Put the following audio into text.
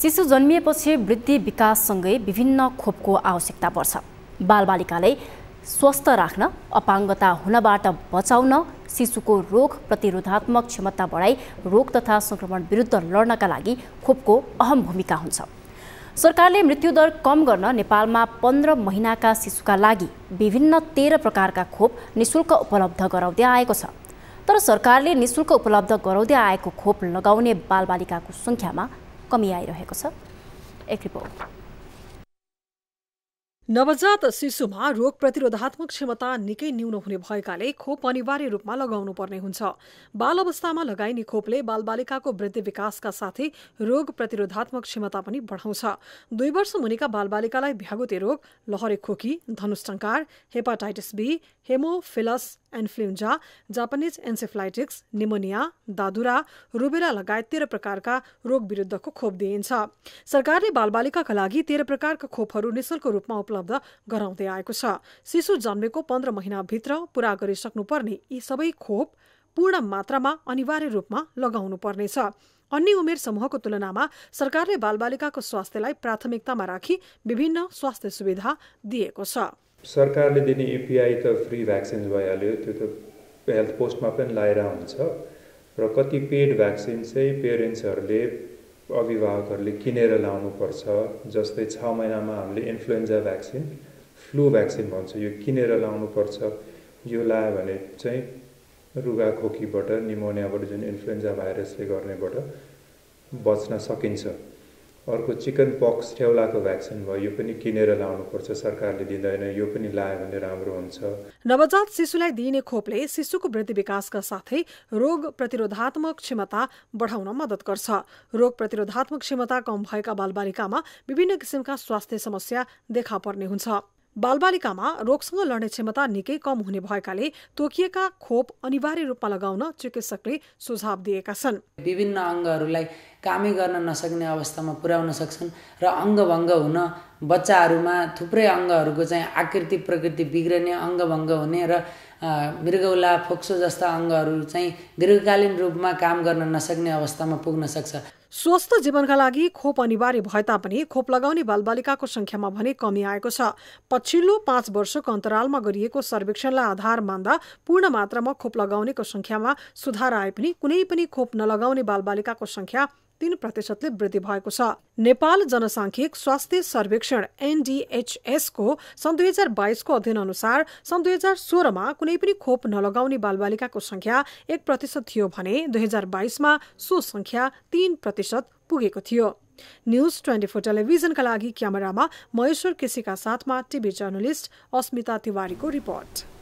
शिशु जन्मिएपछि वृद्धि विकाससँगै विभिन्न खोपको आवश्यकता पर्छ बालबालिकालाई स्वस्थ राख्न अपाङ्गता हुनबाट बचाउन शिशुको रोग प्रतिरोधात्मक क्षमता बढाई रोग तथा सङ्क्रमण विरुद्ध लड्नका लागि खोपको अहम भूमिका हुन्छ सरकारले मृत्युदर कम गर्न नेपालमा पन्ध्र महिनाका शिशुका लागि विभिन्न तेह्र प्रकारका खोप निशुल्क उपलब्ध गराउँदै आएको छ तर सरकारले निशुल्क उपलब्ध गराउँदै आएको खोप लगाउने बालबालिकाको सङ्ख्यामा कमी आइरहेको छ एक रिपोर्ट नवजात शिशुमा रोग प्रतिरोधात्मक क्षमता निकै न्यून हुने भएकाले खोप अनिवार्य रूपमा लगाउनु पर्ने हुन्छ बाल अवस्थामा लगाइने खोपले बालबालिकाको वृद्धि विकासका साथै रोग प्रतिरोधात्मक क्षमता पनि बढाउँछ दुई वर्ष मुनिका बालबालिकालाई भ्यागुते रोग लहरे खोकी धनुष्टङ्कार hepatitis B haemophilus influenza Japanese encephalitis pneumonia दादुरा रुबेला लगायत तेह्र प्रकारका रोग विरुद्धको खोप दिइन्छ सरकारले बालबालिकाका लागि तेह्र प्रकारका खोपहरू निशुल्क रूपमा उपलब्ध गराउँदै आएको छ शिशु जन्मेको पन्ध्र महिनाभित्र पूरा गरिसक्नुपर्ने यी सबै खोप पूर्ण मात्रामा अनिवार्य रूपमा लगाउनु पर्नेछ अन्य उमेर समूहको तुलनामा सरकारले बालबालिकाको स्वास्थ्यलाई प्राथमिकतामा राखी विभिन्न स्वास्थ्य सुविधा दिएको छ सरकारले दिने एपिआई त फ्री भ्याक्सिन्स भइहाल्यो त्यो त हेल्थ पोस्टमा पनि लाएर हुन्छ र कति पेड भ्याक्सिन चाहिँ पेरेन्ट्सहरूले अभिभावकहरूले किनेर लाउनुपर्छ जस्तै छ महिनामा हामीले इन्फ्लुएन्जा भ्याक्सिन फ्लू भ्याक्सिन भन्छ यो किनेर लाउनुपर्छ यो लायो भने चाहिँ खोकीबाट निमोनियाबाट जुन इन्फ्लुएन्जा भाइरसले गर्नेबाट बच्न सकिन्छ अर्को चिकन पक्स ठेउलाको भ्याक्सिन भयो यो पनि किनेर लाउनुपर्छ सरकारले दिँदैन यो पनि लायो भने राम्रो हुन्छ नवजात शिशुलाई दिइने खोपले शिशुको वृद्धि विकासका साथै रोग प्रतिरोधात्मक क्षमता बढाउन मद्दत गर्छ रोग प्रतिरोधात्मक क्षमता कम भएका बालबालिकामा विभिन्न किसिमका स्वास्थ्य समस्या देखा पर्ने हुन्छ बालबालिकामा रोगसँग लड्ने क्षमता निकै कम हुने भएकाले तोकिएका खोप अनिवार्य रूपमा लगाउन चिकित्सकले सुझाव दिएका छन् विभिन्न अङ्गहरूलाई कामै गर्न नसक्ने अवस्थामा पुर्याउन सक्छन् र अङ्गभङ्ग हुन बच्चाहरूमा थुप्रै अङ्गहरूको चाहिँ आकृति प्रकृति बिग्रिने अङ्गभङ्ग हुने र मृगौला फोक्सो जस्ता अङ्गहरू चाहिँ दीर्घकालीन रूपमा काम गर्न नसक्ने अवस्थामा पुग्न सक्छ स्वस्थ जीवनका लागि खोप अनिवार्य भए तापनि खोप लगाउने बालबालिकाको संख्यामा भने कमी आएको छ पछिल्लो पाँच वर्षको अन्तरालमा गरिएको सर्वेक्षणलाई आधार मान्दा पूर्ण मात्रामा खोप लगाउनेको संख्यामा सुधार आए पनि कुनै पनि खोप नलगाउने बालबालिकाको संख्या तीन प्रतिशतले वृद्धि भएको छ नेपाल जनसाङ्ख्यिक स्वास्थ्य सर्वेक्षण एनडिएचएसको सन् दुई हजार बाइसको अध्ययन अनुसार सन् दुई हजार सोह्रमा कुनै पनि खोप नलगाउने बालबालिकाको संख्या एक प्रतिशत थियो भने दुई हजार बाइसमा सो संख्या तीन प्रतिशत पुगेको थियो न्युज ट्वेन्टी फोर टेलिभिजनका लागि क्यामेरामा महेश्वर केसीका साथमा टिभी जर्नलिस्ट अस्मिता तिवारीको रिपोर्ट